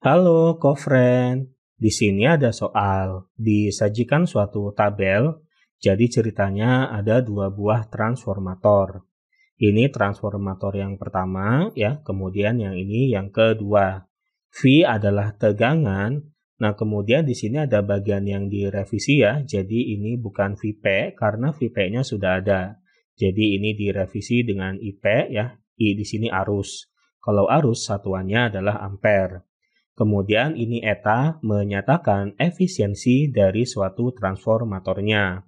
Halo, kofren, Di sini ada soal. Disajikan suatu tabel, jadi ceritanya ada dua buah transformator. Ini transformator yang pertama, ya. Kemudian yang ini yang kedua. V adalah tegangan. Nah, kemudian di sini ada bagian yang direvisi ya. Jadi ini bukan VP karena VP-nya sudah ada. Jadi ini direvisi dengan IP ya. I di sini arus. Kalau arus satuannya adalah ampere. Kemudian ini eta menyatakan efisiensi dari suatu transformatornya.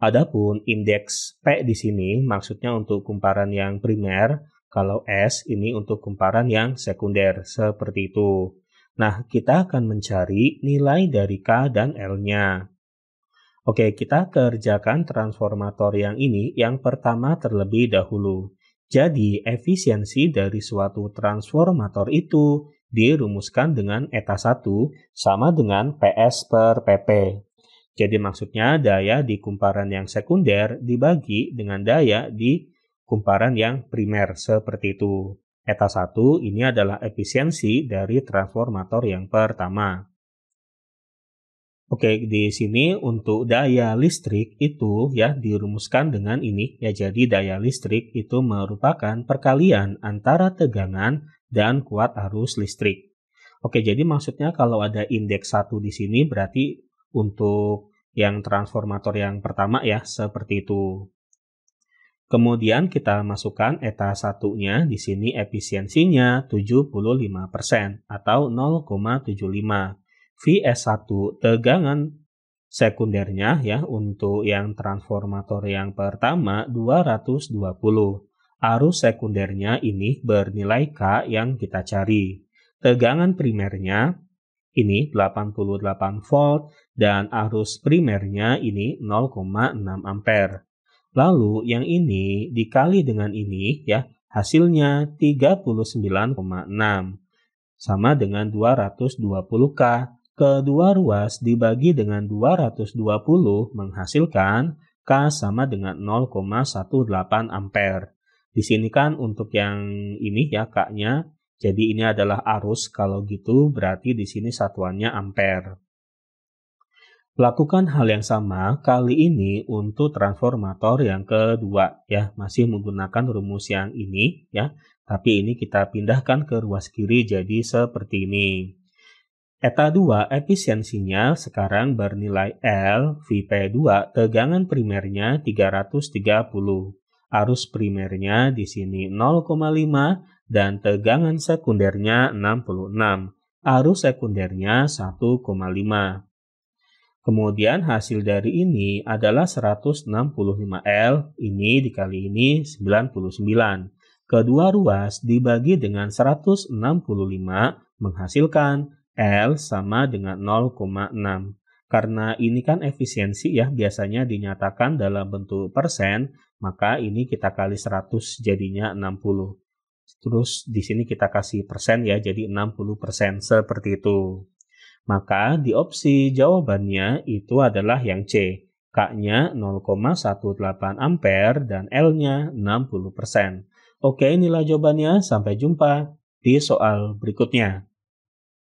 Adapun indeks P di sini maksudnya untuk kumparan yang primer, kalau S ini untuk kumparan yang sekunder, seperti itu. Nah, kita akan mencari nilai dari K dan L-nya. Oke, kita kerjakan transformator yang ini yang pertama terlebih dahulu. Jadi, efisiensi dari suatu transformator itu dirumuskan dengan eta 1 sama dengan PS per PP. Jadi maksudnya daya di kumparan yang sekunder dibagi dengan daya di kumparan yang primer seperti itu. Eta 1 ini adalah efisiensi dari transformator yang pertama. Oke, di sini untuk daya listrik itu ya dirumuskan dengan ini ya jadi daya listrik itu merupakan perkalian antara tegangan dan kuat arus listrik. Oke, jadi maksudnya kalau ada indeks satu di sini berarti untuk yang transformator yang pertama ya, seperti itu. Kemudian kita masukkan eta satunya, di sini efisiensinya 75% atau 0,75. VS1 tegangan sekundernya ya untuk yang transformator yang pertama 220 Arus sekundernya ini bernilai K yang kita cari. Tegangan primernya ini 88 volt dan arus primernya ini 0,6 ampere. Lalu yang ini dikali dengan ini ya hasilnya 39,6 sama dengan 220K. Kedua ruas dibagi dengan 220 menghasilkan K sama dengan 0,18 ampere. Di sini kan untuk yang ini ya kaknya, Jadi ini adalah arus. Kalau gitu berarti di sini satuannya ampere. Lakukan hal yang sama kali ini untuk transformator yang kedua ya, masih menggunakan rumus yang ini ya, tapi ini kita pindahkan ke ruas kiri jadi seperti ini. Eta 2 efisiensinya sekarang bernilai L, Vp2 tegangan primernya 330 arus primernya di sini 0,5 dan tegangan sekundernya 66. Arus sekundernya 1,5. Kemudian hasil dari ini adalah 165L, ini dikali ini 99. Kedua ruas dibagi dengan 165 menghasilkan L sama dengan 0,6. Karena ini kan efisiensi ya biasanya dinyatakan dalam bentuk persen, maka ini kita kali 100 jadinya 60. Terus di sini kita kasih persen ya, jadi 60 persen seperti itu. Maka di opsi jawabannya itu adalah yang C. K-nya 0,18 ampere dan L-nya 60 persen. Oke, inilah jawabannya. Sampai jumpa di soal berikutnya.